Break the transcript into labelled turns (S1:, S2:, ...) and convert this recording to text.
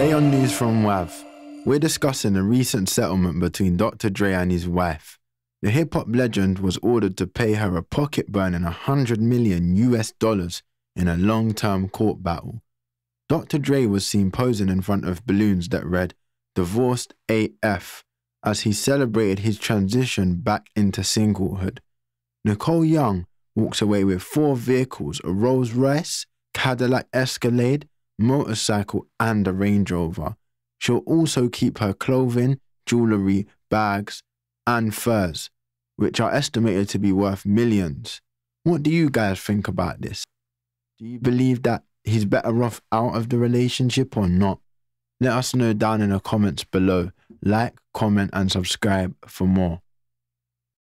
S1: Today on News from WAV, we're discussing a recent settlement between Dr. Dre and his wife. The hip hop legend was ordered to pay her a pocket burning 100 million US dollars in a long term court battle. Dr. Dre was seen posing in front of balloons that read, Divorced AF, as he celebrated his transition back into singlehood. Nicole Young walks away with four vehicles a Rolls Royce, Cadillac Escalade, motorcycle, and a Range Rover. She'll also keep her clothing, jewellery, bags, and furs, which are estimated to be worth millions. What do you guys think about this? Do you believe that he's better off out of the relationship or not? Let us know down in the comments below. Like, comment, and subscribe for more.